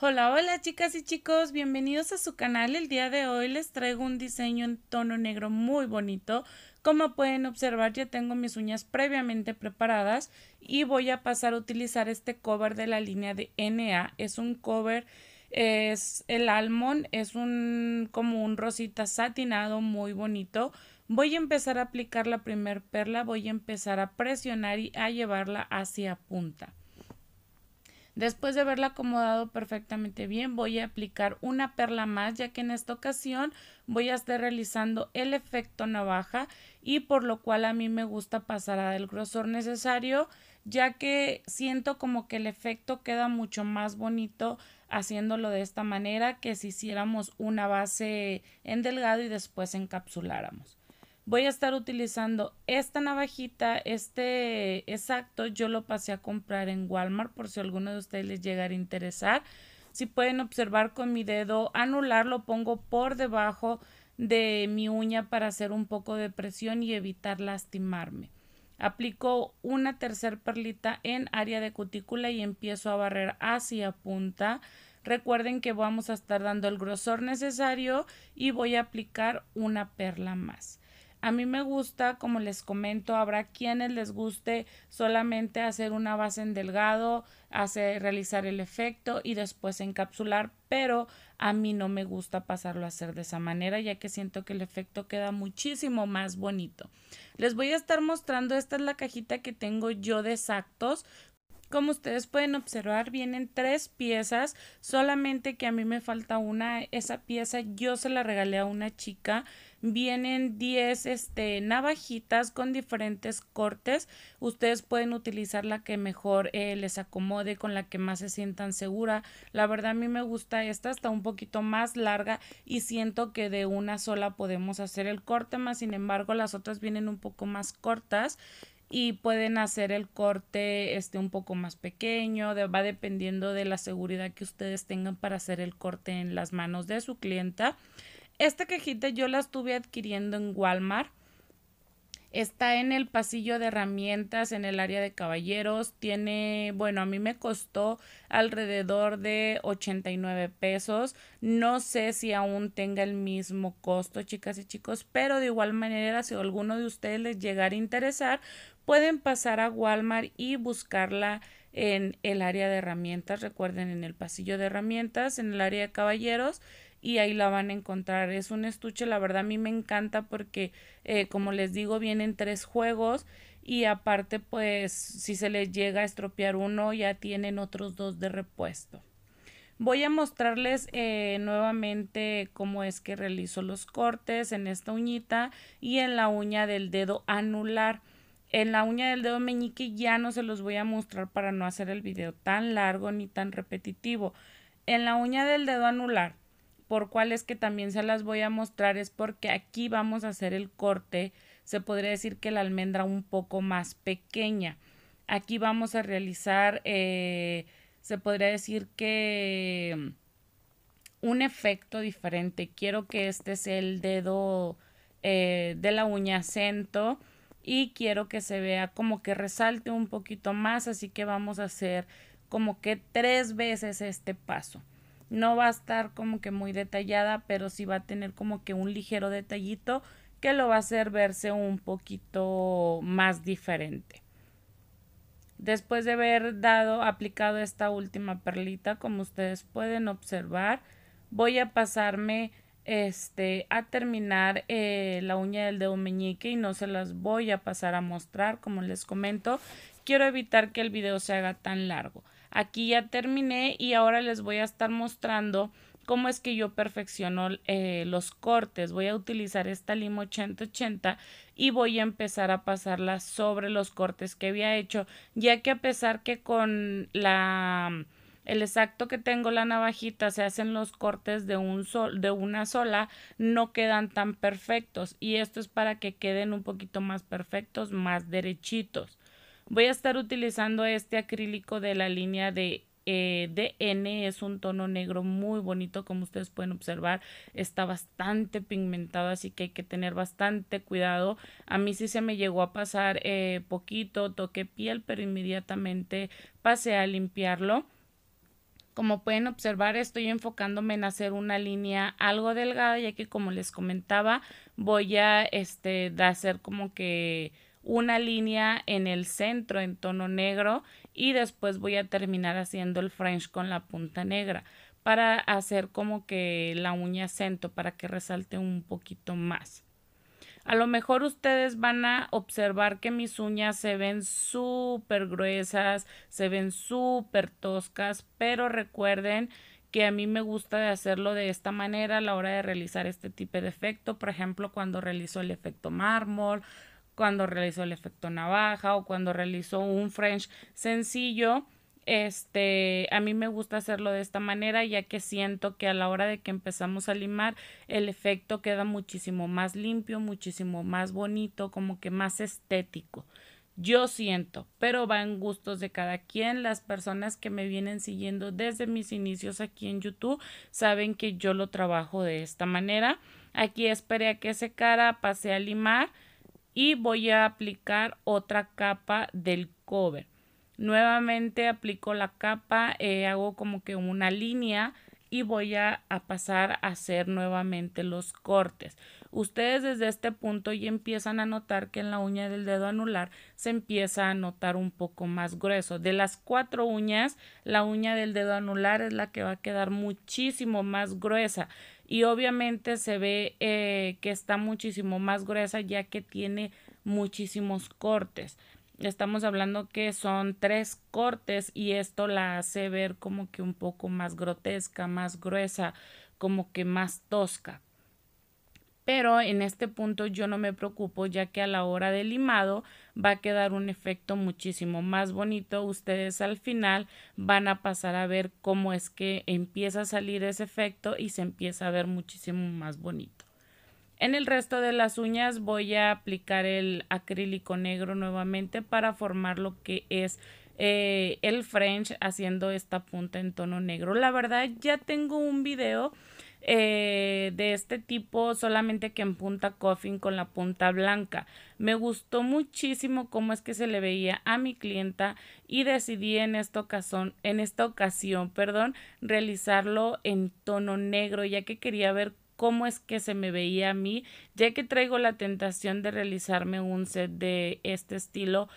Hola, hola chicas y chicos, bienvenidos a su canal. El día de hoy les traigo un diseño en tono negro muy bonito. Como pueden observar ya tengo mis uñas previamente preparadas y voy a pasar a utilizar este cover de la línea de NA. Es un cover, es el almón es un como un rosita satinado muy bonito. Voy a empezar a aplicar la primer perla, voy a empezar a presionar y a llevarla hacia punta. Después de haberla acomodado perfectamente bien, voy a aplicar una perla más, ya que en esta ocasión voy a estar realizando el efecto navaja y por lo cual a mí me gusta pasar del grosor necesario, ya que siento como que el efecto queda mucho más bonito haciéndolo de esta manera que si hiciéramos una base en delgado y después encapsuláramos voy a estar utilizando esta navajita, este exacto, yo lo pasé a comprar en Walmart por si alguno de ustedes les llegara a interesar. Si pueden observar con mi dedo anular, lo pongo por debajo de mi uña para hacer un poco de presión y evitar lastimarme. Aplico una tercer perlita en área de cutícula y empiezo a barrer hacia punta. Recuerden que vamos a estar dando el grosor necesario y voy a aplicar una perla más. A mí me gusta, como les comento, habrá quienes les guste solamente hacer una base en delgado, hacer, realizar el efecto y después encapsular, pero a mí no me gusta pasarlo a hacer de esa manera, ya que siento que el efecto queda muchísimo más bonito. Les voy a estar mostrando, esta es la cajita que tengo yo de exactos. Como ustedes pueden observar, vienen tres piezas, solamente que a mí me falta una. Esa pieza yo se la regalé a una chica vienen 10 este, navajitas con diferentes cortes. Ustedes pueden utilizar la que mejor eh, les acomode, con la que más se sientan segura. La verdad a mí me gusta esta, está un poquito más larga y siento que de una sola podemos hacer el corte, más sin embargo las otras vienen un poco más cortas y pueden hacer el corte este un poco más pequeño, va dependiendo de la seguridad que ustedes tengan para hacer el corte en las manos de su clienta. Esta cajita yo la estuve adquiriendo en Walmart. Está en el pasillo de herramientas, en el área de caballeros. Tiene, bueno, a mí me costó alrededor de 89 pesos. No sé si aún tenga el mismo costo, chicas y chicos, pero de igual manera, si alguno de ustedes les llegara a interesar, pueden pasar a Walmart y buscarla en el área de herramientas. Recuerden, en el pasillo de herramientas, en el área de caballeros y ahí la van a encontrar. Es un estuche, la verdad a mí me encanta porque, eh, como les digo, vienen tres juegos y aparte, pues, si se les llega a estropear uno, ya tienen otros dos de repuesto. Voy a mostrarles eh, nuevamente cómo es que realizo los cortes en esta uñita y en la uña del dedo anular. En la uña del dedo meñique ya no se los voy a mostrar para no hacer el video tan largo ni tan repetitivo. En la uña del dedo anular por cuál es que también se las voy a mostrar es porque aquí vamos a hacer el corte, se podría decir que la almendra un poco más pequeña. Aquí vamos a realizar, eh, se podría decir que mm, un efecto diferente. Quiero que este sea el dedo eh, de la uña acento y quiero que se vea como que resalte un poquito más, así que vamos a hacer como que tres veces este paso. No va a estar como que muy detallada, pero sí va a tener como que un ligero detallito que lo va a hacer verse un poquito más diferente. Después de haber dado, aplicado esta última perlita, como ustedes pueden observar, voy a pasarme este, a terminar eh, la uña del dedo meñique y no se las voy a pasar a mostrar, como les comento. Quiero evitar que el video se haga tan largo. Aquí ya terminé y ahora les voy a estar mostrando cómo es que yo perfecciono eh, los cortes. Voy a utilizar esta lima 8080 y voy a empezar a pasarla sobre los cortes que había hecho, ya que a pesar que con la mm, el exacto que tengo la navajita se hacen los cortes de un sol de una sola no quedan tan perfectos y esto es para que queden un poquito más perfectos más derechitos Voy a estar utilizando este acrílico de la línea de eh, DN es un tono negro muy bonito, como ustedes pueden observar, está bastante pigmentado, así que hay que tener bastante cuidado. A mí sí se me llegó a pasar eh, poquito, toqué piel, pero inmediatamente pasé a limpiarlo. Como pueden observar, estoy enfocándome en hacer una línea algo delgada, ya que como les comentaba, voy a este, hacer como que una línea en el centro en tono negro y después voy a terminar haciendo el French con la punta negra para hacer como que la uña acento para que resalte un poquito más. A lo mejor ustedes van a observar que mis uñas se ven súper gruesas, se ven súper toscas, pero recuerden que a mí me gusta hacerlo de esta manera a la hora de realizar este tipo de efecto. Por ejemplo, cuando realizo el efecto mármol, cuando realizó el efecto navaja o cuando realizó un French sencillo. Este, a mí me gusta hacerlo de esta manera ya que siento que a la hora de que empezamos a limar el efecto queda muchísimo más limpio, muchísimo más bonito, como que más estético. Yo siento, pero va en gustos de cada quien. Las personas que me vienen siguiendo desde mis inicios aquí en YouTube saben que yo lo trabajo de esta manera. Aquí esperé a que secara, pasé a limar y voy a aplicar otra capa del cover. Nuevamente aplico la capa, eh, hago como que una línea y voy a, pasar a hacer nuevamente los cortes. Ustedes desde este punto ya empiezan a notar que en la uña del dedo anular se empieza a notar un poco más grueso. De las cuatro uñas, la uña del dedo anular es la que va a quedar muchísimo más gruesa y obviamente se ve eh, que está muchísimo más gruesa ya que tiene muchísimos cortes. Estamos hablando que son tres cortes y esto la hace ver como que un poco más grotesca, más gruesa, como que más tosca pero en este punto yo no me preocupo ya que a la hora del limado va a quedar un efecto muchísimo más bonito. Ustedes al final van a pasar a ver cómo es que empieza a salir ese efecto y se empieza a ver muchísimo más bonito. En el resto de las uñas voy a aplicar el acrílico negro nuevamente para formar lo que es eh, el French haciendo esta punta en tono negro. La verdad ya tengo un video eh, de este tipo, solamente que en punta coffin con la punta blanca. Me gustó muchísimo cómo es que se le veía a mi clienta y decidí en esta ocasión, en esta ocasión, perdón, realizarlo en tono negro, ya que quería ver cómo es que se me veía a mí, ya que traigo la tentación de realizarme un set de este estilo,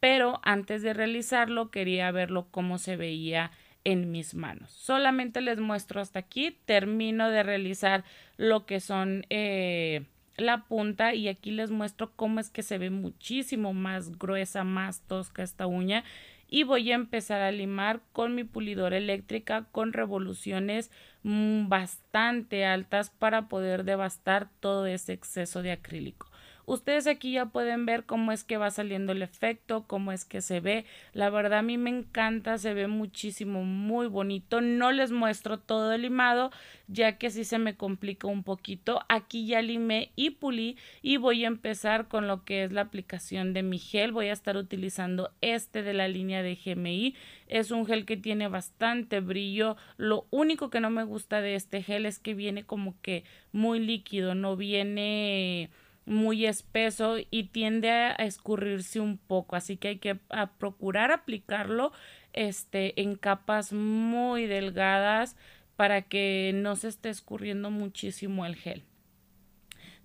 pero antes de realizarlo quería verlo cómo se veía en mis manos. Solamente les muestro hasta aquí, termino de realizar lo que son eh, la punta y aquí les muestro cómo es que se ve muchísimo más gruesa, más tosca esta uña y voy a empezar a limar con mi pulidora eléctrica con revoluciones mm, bastante altas para poder devastar todo ese exceso de acrílico. Ustedes aquí ya pueden ver cómo es que va saliendo el efecto, cómo es que se ve. La verdad a mí me encanta, se ve muchísimo, muy bonito. No les muestro todo el limado, ya que así se me complica un poquito. Aquí ya limé y pulí y voy a empezar con lo que es la aplicación de mi gel. Voy a estar utilizando este de la línea de GMI. Es un gel que tiene bastante brillo. Lo único que no me gusta de este gel es que viene como que muy líquido, no viene muy espeso y tiende a escurrirse un poco, así que hay que procurar aplicarlo este, en capas muy delgadas para que no se esté escurriendo muchísimo el gel.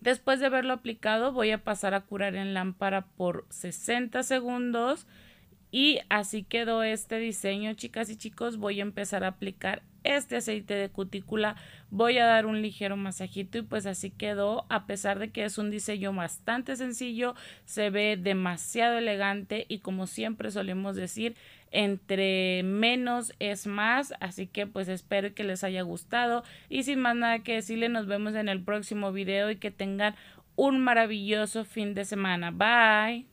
Después de haberlo aplicado voy a pasar a curar en lámpara por 60 segundos y así quedó este diseño, chicas y chicos. Voy a empezar a aplicar este aceite de cutícula. Voy a dar un ligero masajito y pues así quedó. A pesar de que es un diseño bastante sencillo, se ve demasiado elegante y como siempre solemos decir, entre menos es más. Así que pues espero que les haya gustado. Y sin más nada que decirle, nos vemos en el próximo video y que tengan un maravilloso fin de semana. Bye.